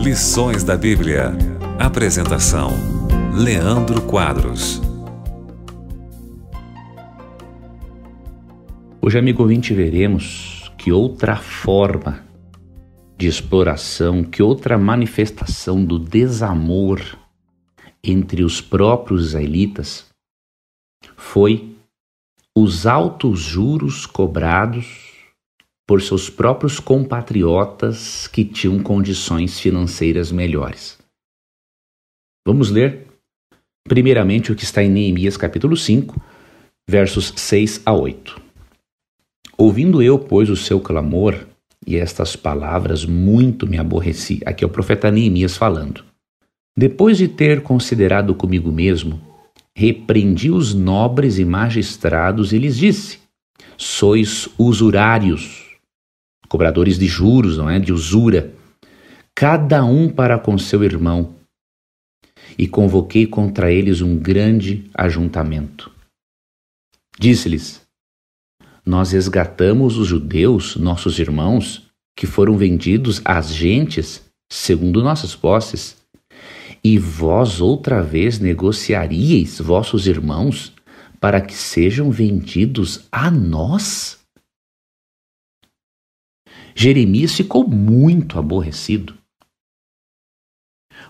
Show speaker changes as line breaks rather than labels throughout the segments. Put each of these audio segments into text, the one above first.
Lições da Bíblia. Apresentação: Leandro Quadros. Hoje, amigo ouvinte, veremos que outra forma de exploração, que outra manifestação do desamor entre os próprios israelitas foi os altos juros cobrados por seus próprios compatriotas que tinham condições financeiras melhores. Vamos ler, primeiramente, o que está em Neemias capítulo 5, versos 6 a 8. Ouvindo eu, pois, o seu clamor e estas palavras, muito me aborreci. Aqui é o profeta Neemias falando. Depois de ter considerado comigo mesmo, repreendi os nobres e magistrados e lhes disse: Sois usurários cobradores de juros, não é? De usura. Cada um para com seu irmão. E convoquei contra eles um grande ajuntamento. Disse-lhes: Nós resgatamos os judeus, nossos irmãos, que foram vendidos às gentes, segundo nossas posses. E vós outra vez negociaríeis vossos irmãos para que sejam vendidos a nós? Jeremias ficou muito aborrecido.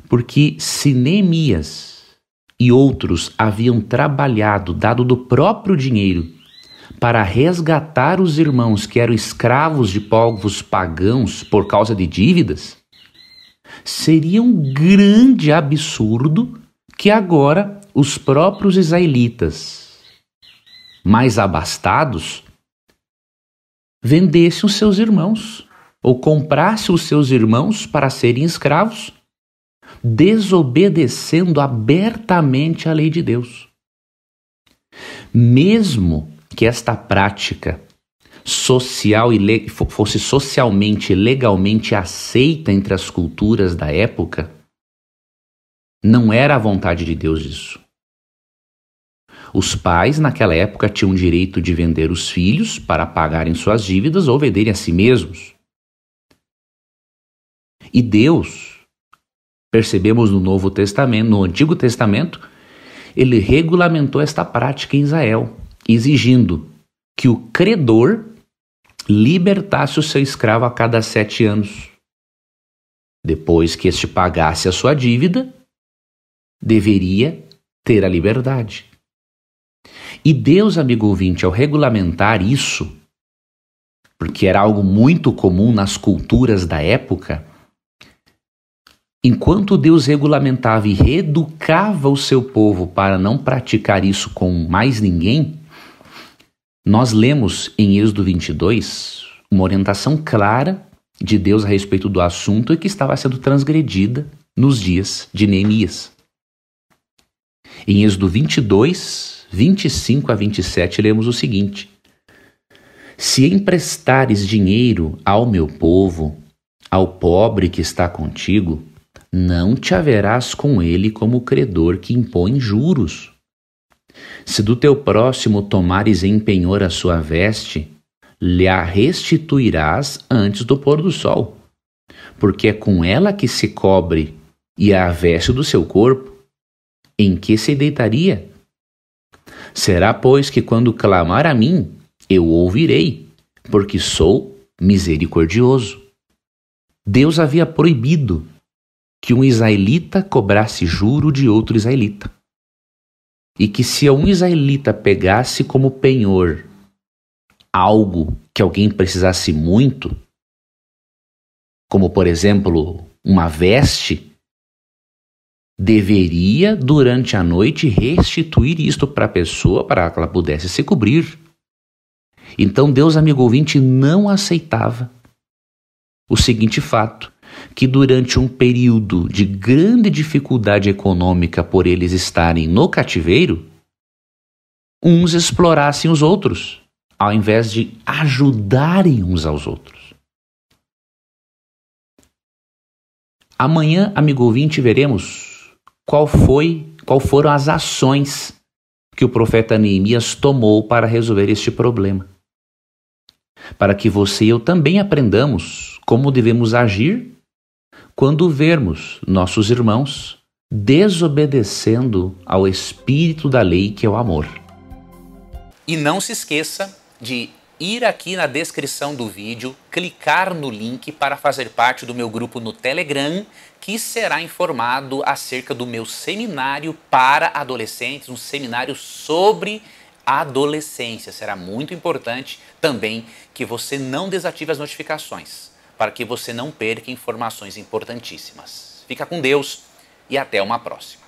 Porque se Neemias e outros haviam trabalhado, dado do próprio dinheiro, para resgatar os irmãos que eram escravos de povos pagãos por causa de dívidas, seria um grande absurdo que agora os próprios israelitas, mais abastados, vendesse os seus irmãos ou comprasse os seus irmãos para serem escravos, desobedecendo abertamente à lei de Deus. Mesmo que esta prática social e fosse socialmente e legalmente aceita entre as culturas da época, não era a vontade de Deus isso. Os pais, naquela época, tinham o direito de vender os filhos para pagarem suas dívidas ou venderem a si mesmos. E Deus, percebemos no Novo Testamento, no Antigo Testamento, ele regulamentou esta prática em Israel, exigindo que o credor libertasse o seu escravo a cada sete anos. Depois que este pagasse a sua dívida, deveria ter a liberdade. E Deus, amigo ouvinte, ao regulamentar isso, porque era algo muito comum nas culturas da época, enquanto Deus regulamentava e reeducava o seu povo para não praticar isso com mais ninguém, nós lemos em Êxodo 22 uma orientação clara de Deus a respeito do assunto e que estava sendo transgredida nos dias de Neemias. Em Êxodo 22, 25 a 27, lemos o seguinte: Se emprestares dinheiro ao meu povo, ao pobre que está contigo, não te haverás com ele como credor que impõe juros. Se do teu próximo tomares em penhor a sua veste, lhe a restituirás antes do pôr do sol, porque é com ela que se cobre e a veste do seu corpo. Em que se deitaria? Será, pois, que quando clamar a mim, eu ouvirei, porque sou misericordioso. Deus havia proibido que um israelita cobrasse juro de outro israelita. E que se um israelita pegasse como penhor algo que alguém precisasse muito, como por exemplo uma veste, deveria, durante a noite, restituir isto para a pessoa para que ela pudesse se cobrir. Então, Deus, amigo ouvinte, não aceitava o seguinte fato: que durante um período de grande dificuldade econômica por eles estarem no cativeiro, uns explorassem os outros, ao invés de ajudarem uns aos outros. Amanhã, amigo ouvinte, veremos qual foi, qual foram as ações que o profeta Neemias tomou para resolver este problema. Para que você e eu também aprendamos como devemos agir quando vermos nossos irmãos desobedecendo ao espírito da lei que é o amor. E não se esqueça de ir aqui na descrição do vídeo, clicar no link para fazer parte do meu grupo no Telegram, que será informado acerca do meu seminário para adolescentes, um seminário sobre adolescência. Será muito importante também que você não desative as notificações, para que você não perca informações importantíssimas. Fica com Deus e até uma próxima.